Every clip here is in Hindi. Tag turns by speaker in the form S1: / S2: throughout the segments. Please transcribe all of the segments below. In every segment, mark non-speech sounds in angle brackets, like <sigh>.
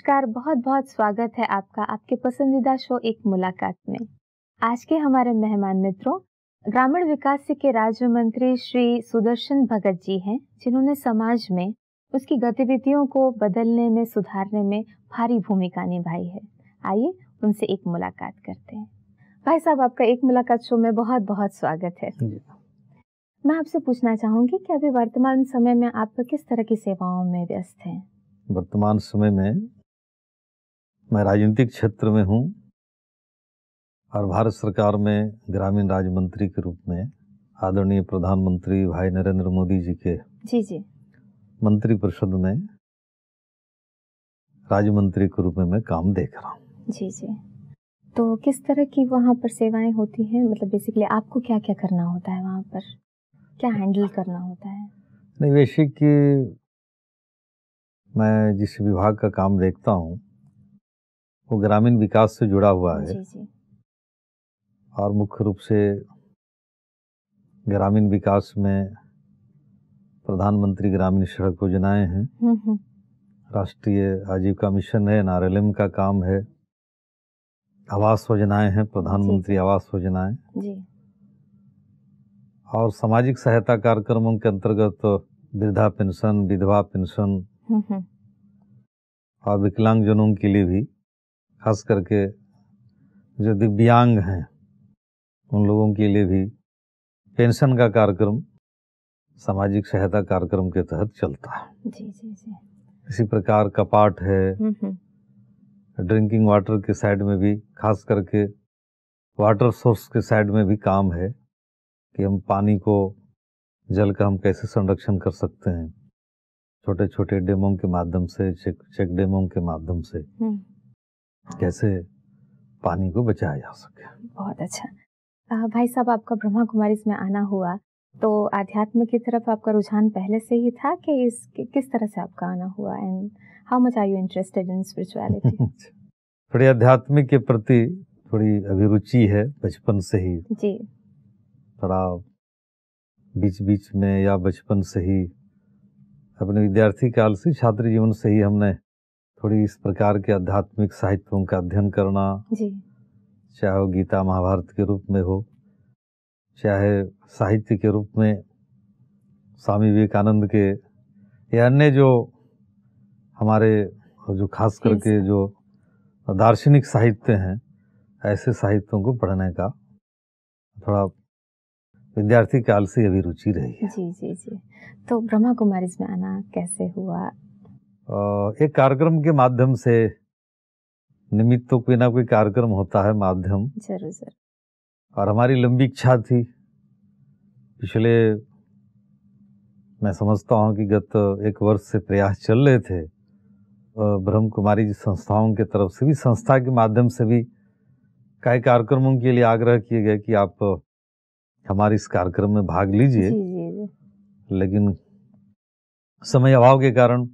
S1: नमस्कार बहुत बहुत स्वागत है आपका आपके पसंदीदा शो एक मुलाकात में आज के हमारे मेहमान मित्रों ग्रामीण विकास के राज्य मंत्री श्री सुदर्शन भगत जी हैं जिन्होंने समाज में उसकी गतिविधियों को बदलने में सुधारने में भारी भूमिका निभाई है आइए उनसे एक मुलाकात करते हैं भाई साहब आपका एक मुलाकात शो में बहुत बहुत स्वागत है मैं आपसे पूछना चाहूंगी कि अभी वर्तमान समय में आप किस तरह की सेवाओं में व्यस्त हैं
S2: वर्तमान समय में मैं राजनीतिक क्षेत्र में हूँ और भारत सरकार में ग्रामीण राज्य मंत्री के रूप में आदरणीय प्रधानमंत्री भाई नरेंद्र मोदी जी के जी जी मंत्री परिषद में राज्य मंत्री के रूप में मैं काम देख रहा
S1: हूँ जी जी तो किस तरह की वहाँ पर सेवाएं होती हैं मतलब बेसिकली आपको क्या क्या करना होता है वहाँ पर क्या हैंडल करना होता है
S2: नहीं की मैं जिस विभाग का काम देखता हूँ वो ग्रामीण विकास से जुड़ा हुआ है और मुख्य रूप से ग्रामीण विकास में प्रधानमंत्री ग्रामीण सड़क योजनाएं हैं हम्म, हम्म। राष्ट्रीय आजीविका मिशन है एन का काम है आवास योजनाएं हैं प्रधानमंत्री आवास योजनाएं और सामाजिक सहायता कार्यक्रमों के अंतर्गत तो वृद्धा पेंशन विधवा पेंशन हम्म, और विकलांगजनों के लिए भी खास करके जो दिव्यांग हैं उन लोगों के लिए भी पेंशन का कार्यक्रम सामाजिक सहायता कार्यक्रम के तहत चलता
S1: है जी जी
S2: इसी प्रकार कपाट है हम्म,
S1: हम्म।
S2: ड्रिंकिंग वाटर के साइड में भी खास करके वाटर सोर्स के साइड में भी काम है कि हम पानी को जल का हम कैसे संरक्षण कर सकते हैं छोटे छोटे डेमों के माध्यम से चेक चेक डेमों के माध्यम से हम्म। कैसे पानी को बचाया जा सके
S1: बहुत अच्छा आ, भाई साहब आपका ब्रह्मा कुमारी में आना हुआ तो आध्यात्म की तरफ आपका रुझान पहले से ही था कि इस कि, किस तरह से आपका आना हुआ and how much are you interested in spirituality
S2: थोड़ी आध्यात्मिक के प्रति थोड़ी अभिरुचि है बचपन से ही जी थोड़ा बीच बीच में या बचपन से ही अपने विद्यार्थी काल से छात्र जीवन से ही हमने थोड़ी इस प्रकार के आध्यात्मिक साहित्यों का अध्ययन करना जी चाहे वो गीता महाभारत के रूप में हो चाहे साहित्य के रूप में स्वामी विवेकानंद के या अन्य जो हमारे जो खास करके जो दार्शनिक साहित्य हैं ऐसे साहित्यों को पढ़ने का थोड़ा विद्यार्थी काल से अभी रुचि रही है
S1: जी जी जी तो ब्रह्मा कुमारी में आना कैसे हुआ
S2: एक कार्यक्रम के माध्यम से निमित्त तो कोई ना कोई कार्यक्रम होता है माध्यम जरूर सर और हमारी लंबी इच्छा थी पिछले मैं समझता हूँ कि गत एक वर्ष से प्रयास चल रहे थे ब्रह्म कुमारी जी संस्थाओं के तरफ से भी संस्था के माध्यम से भी कई कार्यक्रमों के लिए आग्रह किए गए कि आप हमारे इस कार्यक्रम में भाग लीजिए लेकिन समय अभाव के कारण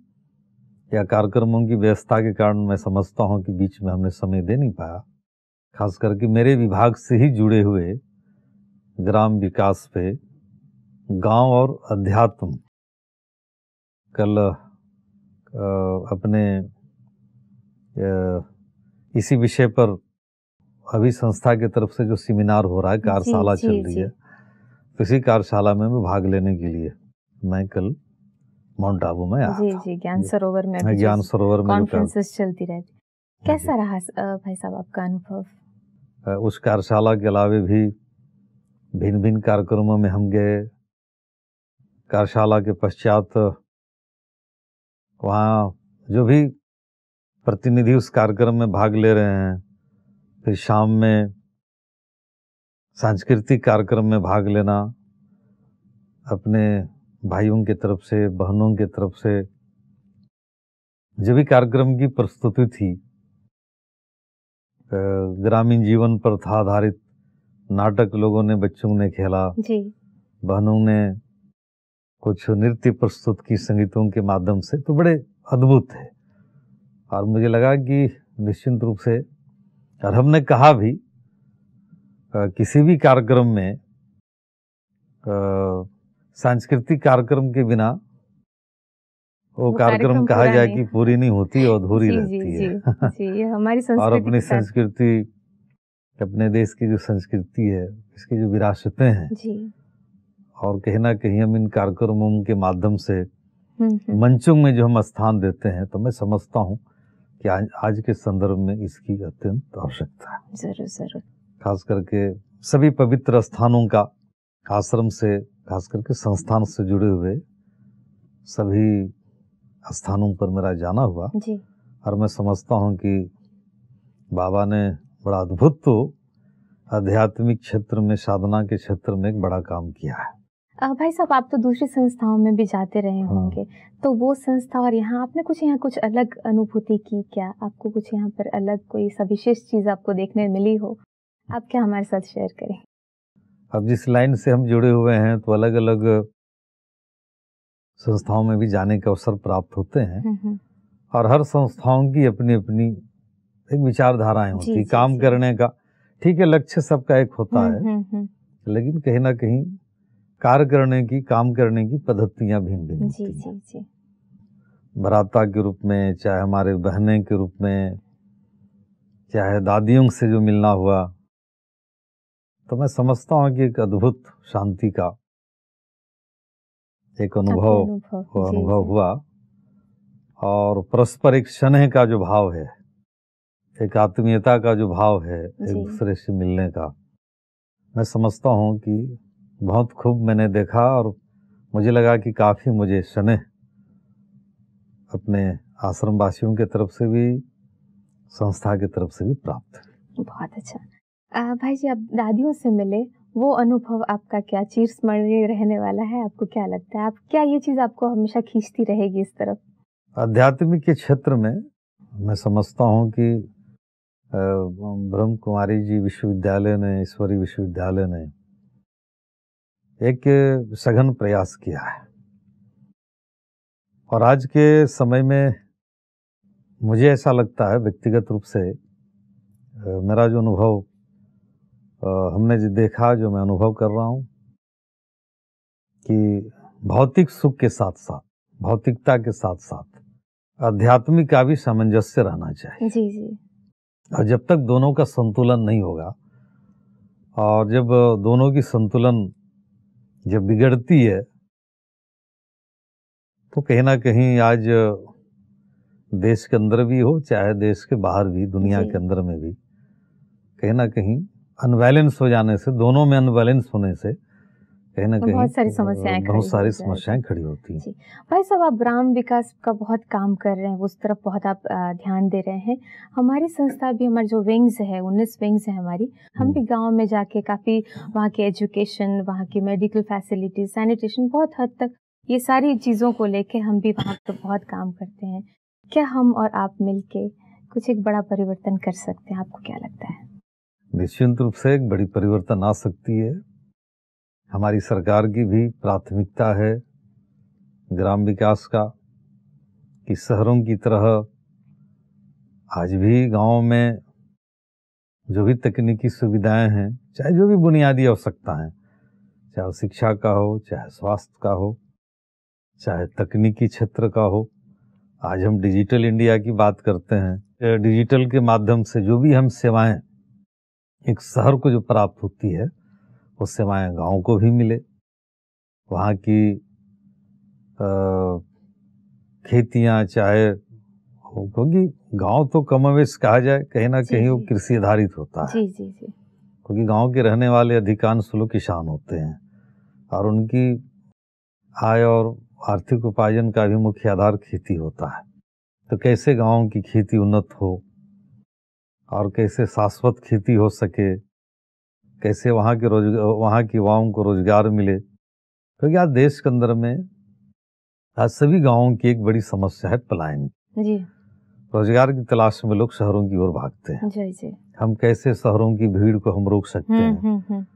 S2: या कार्यक्रमों की व्यवस्था के कारण मैं समझता हूँ कि बीच में हमने समय दे नहीं पाया खास करके मेरे विभाग से ही जुड़े हुए ग्राम विकास पे गांव और अध्यात्म कल अपने इसी विषय पर अभी संस्था की तरफ से जो सेमिनार हो रहा है कार्यशाला चल रही है तो इसी कार्यशाला में मैं भाग लेने के लिए मैं कल माउंट आबू में जी जी ज्ञान सरोवर में ज्ञान सरोवर में कॉन्फ्रेंसेस
S1: चलती रहती हाँ कैसा रहा भाई साहब आपका अनुभव
S2: उस कार्यशाला के अलावे भी भिन्न भिन्न कार्यक्रमों में हम गए कार्यशाला के पश्चात वहाँ जो भी प्रतिनिधि उस कार्यक्रम में भाग ले रहे हैं फिर शाम में सांस्कृतिक कार्यक्रम में भाग लेना अपने भाइयों की तरफ से बहनों की तरफ से जो भी कार्यक्रम की प्रस्तुति थी ग्रामीण जीवन पर था आधारित नाटक लोगों ने बच्चों ने खेला जी। बहनों ने कुछ नृत्य प्रस्तुत की संगीतों के माध्यम से तो बड़े अद्भुत थे और मुझे लगा कि निश्चित रूप से और हमने कहा भी किसी भी कार्यक्रम में सांस्कृतिक कार्यक्रम के बिना वो कार्यक्रम कहा जाए कि पूरी नहीं होती और अधूरी <laughs> रहती जी,
S1: है जी, हमारी <laughs> और अपनी
S2: संस्कृति अपने देश की जो संस्कृति है इसकी जो विरासतें
S1: हैं
S2: और कहीं ना कहीं हम इन कार्यक्रमों के माध्यम से हम्म, हम्म। मंचों में जो हम स्थान देते हैं तो मैं समझता हूँ कि आज आज के संदर्भ में इसकी अत्यंत आवश्यकता है
S1: जरूर जरूर
S2: खास करके सभी पवित्र स्थानों का आश्रम से खास करके संस्थान से जुड़े हुए सभी स्थानों पर मेरा जाना हुआ जी। और मैं समझता हूँ कि बाबा ने बड़ा अद्भुत तो आध्यात्मिक क्षेत्र में साधना के क्षेत्र में एक बड़ा काम किया है
S1: भाई साहब आप तो दूसरी संस्थाओं में भी जाते रहे हाँ। होंगे तो वो संस्था और यहाँ आपने कुछ यहाँ कुछ अलग अनुभूति की क्या आपको कुछ यहाँ पर अलग कोई सविशेष चीज़ आपको देखने मिली हो आप क्या हमारे साथ शेयर करें
S2: अब जिस लाइन से हम जुड़े हुए हैं तो अलग अलग संस्थाओं में भी जाने के अवसर प्राप्त होते हैं हम्म,
S1: हम्म।
S2: और हर संस्थाओं की अपनी अपनी एक विचारधाराएं होती जी, काम जी, करने का ठीक है लक्ष्य सबका एक होता हम्म, है लेकिन कहीं ना कहीं कार्य करने की काम करने की पद्धतियां भिन्न
S1: भिन्न
S2: भराता के रूप में चाहे हमारे बहने के रूप में चाहे दादियों से जो मिलना हुआ तो मैं समझता हूँ कि एक अद्भुत शांति का एक अनुभव अनुभव, अनुभव हुआ और परस्पर एक स्नेह का जो भाव है एक आत्मीयता का जो भाव है एक दूसरे से मिलने का मैं समझता हूँ कि बहुत खूब मैंने देखा और मुझे लगा कि काफ़ी मुझे स्नेह अपने आश्रम वासियों की तरफ से भी संस्था की तरफ से भी प्राप्त
S1: बहुत अच्छा भाई जी आप दादियों से मिले वो अनुभव आपका क्या चीर स्मरणीय रहने वाला है आपको क्या लगता है आप क्या ये चीज़ आपको हमेशा खींचती रहेगी इस तरफ
S2: आध्यात्मिक के क्षेत्र में मैं समझता हूँ कि ब्रह्म कुमारी जी विश्वविद्यालय ने ईश्वरी विश्वविद्यालय ने एक सघन प्रयास किया है और आज के समय में मुझे ऐसा लगता है व्यक्तिगत रूप से मेरा जो अनुभव हमने जो देखा जो मैं अनुभव कर रहा हूँ कि भौतिक सुख के साथ साथ भौतिकता के साथ साथ आध्यात्मिक का भी सामंजस्य रहना चाहिए जी जी और जब तक दोनों का संतुलन नहीं होगा और जब दोनों की संतुलन जब बिगड़ती है तो कहीं ना कहीं आज देश के अंदर भी हो चाहे देश के बाहर भी दुनिया के अंदर में भी कहीं ना कहीं अनबैलेंस हो जाने से दोनों में अनबैलेंस होने से कहीं ना कहीं बहुत सारी समस्याएं बहुत सारी समस्याएं खड़ी होती हैं
S1: भाई साहब आप ग्राम विकास का बहुत काम कर रहे हैं उस तरफ बहुत आप ध्यान दे रहे हैं हमारी संस्था भी हमारे जो विंग्स है उन्नीस विंग्स है हमारी हम भी हम्म। गांव में जाके काफ़ी वहाँ के एजुकेशन वहाँ की मेडिकल फैसिलिटीज सैनिटेशन बहुत हद तक ये सारी चीज़ों को लेके हम भी वहाँ पर बहुत काम करते हैं क्या हम और आप मिलके कुछ एक बड़ा परिवर्तन कर सकते हैं आपको क्या लगता है
S2: निश्चित रूप से एक बड़ी परिवर्तन आ सकती है हमारी सरकार की भी प्राथमिकता है ग्राम विकास का कि शहरों की तरह आज भी गाँव में जो भी तकनीकी सुविधाएं हैं चाहे जो भी बुनियादी आवश्यकता हैं चाहे शिक्षा का हो चाहे स्वास्थ्य का हो चाहे तकनीकी क्षेत्र का हो आज हम डिजिटल इंडिया की बात करते हैं डिजिटल के माध्यम से जो भी हम सेवाएं एक शहर को जो प्राप्त होती है वो सेवाएं गांव को भी मिले वहाँ की खेतियाँ चाहे क्योंकि गांव तो कमोवेश कहा जाए कहीं ना कहीं वो कृषि आधारित होता है जी जी जी क्योंकि गांव के रहने वाले अधिकांश लोग किसान होते हैं और उनकी आय और आर्थिक उपार्जन का भी मुख्य आधार खेती होता है तो कैसे गांव की खेती उन्नत हो और कैसे शाश्वत खेती हो सके कैसे वहाँ के रोज वहाँ की युवाओं को रोजगार मिले क्योंकि तो आज देश के अंदर में आज सभी गांवों की एक बड़ी समस्या है पलायन जी रोजगार की तलाश में लोग शहरों की ओर भागते हैं जी जी हम कैसे शहरों की भीड़ को हम रोक सकते हम्म,
S1: हैं हम्म, हम्म।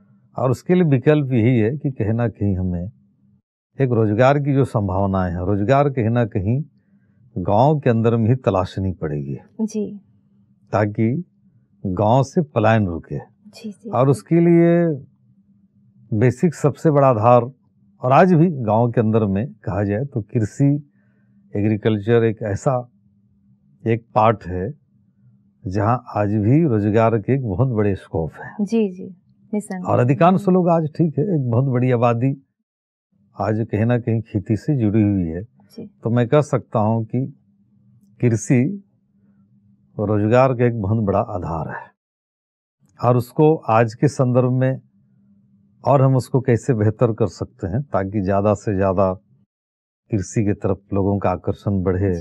S2: और उसके लिए विकल्प यही है कि कहना ना कहीं हमें एक रोजगार की जो संभावनाएं हैं रोजगार कहीं ना कहीं गांव के अंदर में ही तलाशनी पड़ेगी जी ताकि गांव से पलायन रुके और उसके लिए बेसिक सबसे बड़ा आधार और आज भी गांव के अंदर में कहा जाए तो कृषि एग्रीकल्चर एक ऐसा एक पार्ट है जहां आज भी रोजगार के एक बहुत बड़े स्कोप है जी जी और अधिकांश लोग आज ठीक है एक बहुत बड़ी आबादी आज कहीं ना कहीं खेती से जुड़ी हुई है तो मैं कह सकता हूं कि कृषि तो रोजगार का एक बहुत बड़ा आधार है और उसको आज के संदर्भ में और हम उसको कैसे बेहतर कर सकते हैं ताकि ज़्यादा से ज़्यादा कृषि की तरफ लोगों का आकर्षण बढ़े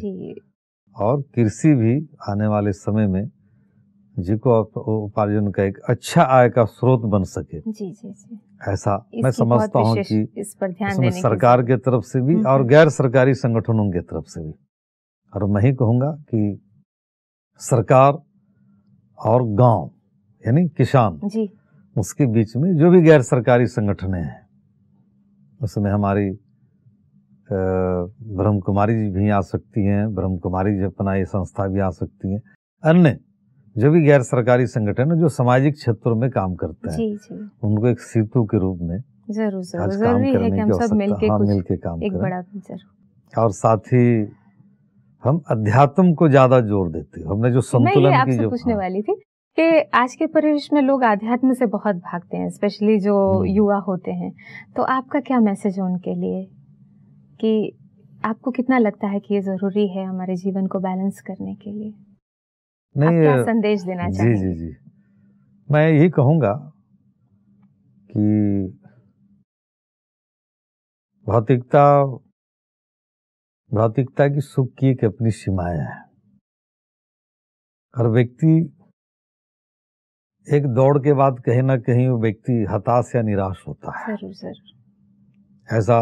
S2: और कृषि भी आने वाले समय में जी को उपार्जन का एक अच्छा आय का स्रोत बन सके जी
S1: जी जी
S2: ऐसा मैं समझता हूँ कि
S1: इस पर ध्यान इसमें सरकार
S2: की तरफ से भी हम्म, और हम्म। गैर सरकारी संगठनों की तरफ से भी और मैं ही कहूँगा कि सरकार और गांव यानी किसान जी उसके बीच में जो भी गैर सरकारी संगठन हैं उसमें हमारी ब्रह्म कुमारी जी भी आ सकती हैं ब्रह्म कुमारी जी अपना ये संस्था भी आ सकती हैं अन्य जो भी गैर सरकारी संगठन है जो सामाजिक क्षेत्रों में काम करते हैं उनको एक सेतु के रूप में
S1: जरूर जरूर जरूरी है कि हम सब मिलके हाँ, मिलके काम एक बड़ा
S2: और साथ ही हम अध्यात्म को ज्यादा जोर देते हैं हमने जो संतुलन की जो पूछने
S1: हाँ। वाली थी कि आज के परिवेश में लोग अध्यात्म से बहुत भागते हैं स्पेशली जो हम्म। युवा होते हैं तो आपका क्या मैसेज है उनके लिए कि आपको कितना लगता है कि ये जरूरी है हमारे जीवन को बैलेंस करने के लिए
S2: नहीं आप क्या संदेश देना चाहिए जी जी जी मैं यही कहूंगा कि भौतिकता भौतिकता की सुख की एक अपनी सीमाएं हैं हर व्यक्ति एक दौड़ के बाद कहीं ना कहीं वो व्यक्ति हताश या निराश होता
S1: है जरूर जरूर
S2: ऐसा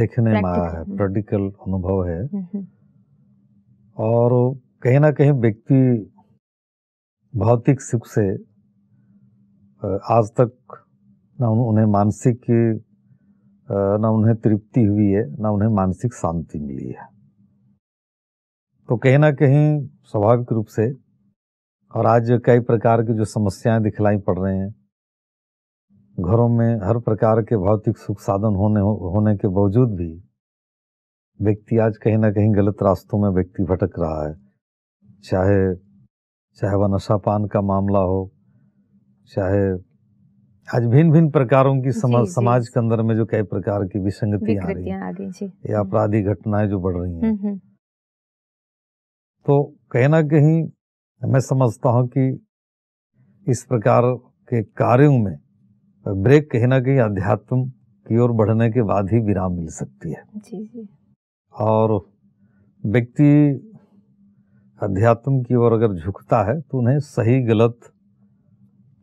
S2: देखने में आया है प्रैक्टिकल अनुभव है हम्म, हम्म। और कहीं ना कहीं व्यक्ति भौतिक सुख से आज तक ना उन्हें मानसिक ना उन्हें तृप्ति हुई है ना उन्हें मानसिक शांति मिली है तो कहीं ना कहीं स्वाभाविक रूप से और आज कई प्रकार की जो समस्याएं दिखलाई पड़ रहे हैं घरों में हर प्रकार के भौतिक सुख साधन होने होने के बावजूद भी व्यक्ति आज कहीं ना कहीं गलत रास्तों में व्यक्ति भटक रहा है चाहे चाहे वह नशा पान का मामला हो चाहे आज भिन्न भिन्न प्रकारों की समाज समाज के अंदर में जो कई प्रकार की विसंगतियां आ
S1: रही हैं या
S2: अपराधी घटनाएं जो बढ़ रही हैं तो कहीं ना कहीं मैं समझता हूं कि इस प्रकार के कार्यों में ब्रेक कहीं ना कहीं अध्यात्म की ओर बढ़ने के बाद ही विराम मिल सकती
S1: है
S2: और व्यक्ति अध्यात्म की ओर अगर झुकता है तो उन्हें सही गलत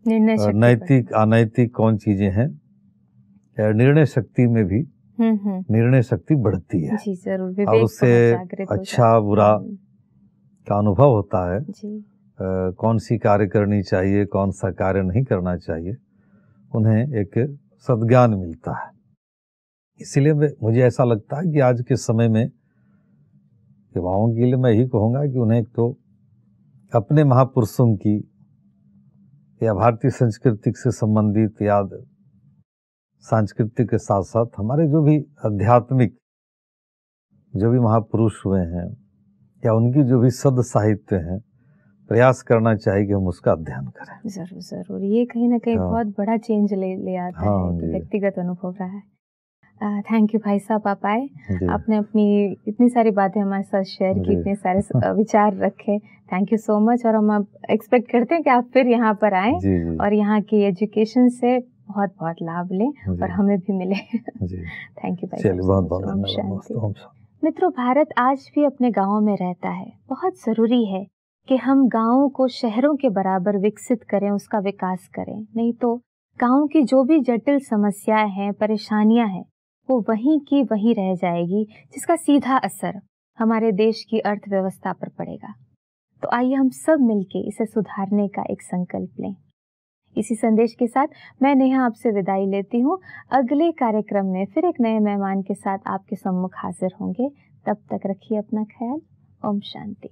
S1: नैतिक
S2: अनैतिक कौन चीजें हैं निर्णय शक्ति में भी हम्म, हम्म। निर्णय शक्ति बढ़ती है
S1: जी जरूर और उससे अच्छा
S2: बुरा हम्म। का अनुभव होता है जी। कौन सी कार्य करनी चाहिए कौन सा कार्य नहीं करना चाहिए उन्हें एक सदज्ञान मिलता है इसीलिए मुझे ऐसा लगता है कि आज के समय में युवाओं के लिए मैं यही कहूँगा कि उन्हें एक तो अपने महापुरुषों की या भारतीय संस्कृति से संबंधित या सांस्कृतिक के साथ साथ हमारे जो भी आध्यात्मिक जो भी महापुरुष हुए हैं या उनकी जो भी सद साहित्य है प्रयास करना चाहिए कि हम उसका अध्ययन
S1: करें जरूर जरूर ये कहीं ना कहीं हाँ। बहुत बड़ा चेंज ले ले आता हाँ, है व्यक्तिगत अनुभव रहा है थैंक यू भाई साहब आप आए आपने अपनी इतनी सारी बातें हमारे साथ शेयर की इतने सारे विचार रखे थैंक यू सो मच और हम आप एक्सपेक्ट करते हैं कि आप फिर यहाँ पर आए और यहाँ की एजुकेशन से बहुत बहुत लाभ लें और हमें भी मिले थैंक यू भाई मित्रों भारत आज भी अपने गाँव में रहता है बहुत ज़रूरी है कि हम गाँव को शहरों के बराबर विकसित करें उसका विकास करें नहीं तो गाँव की जो भी जटिल समस्याएं हैं परेशानियां हैं वो वहीं की वहीं रह जाएगी जिसका सीधा असर हमारे देश की अर्थव्यवस्था पर पड़ेगा तो आइए हम सब मिलकर इसे सुधारने का एक संकल्प लें इसी संदेश के साथ मैं नेहा आपसे विदाई लेती हूँ अगले कार्यक्रम में फिर एक नए मेहमान के साथ आपके सम्मुख हाजिर होंगे तब तक रखिए अपना ख्याल ओम शांति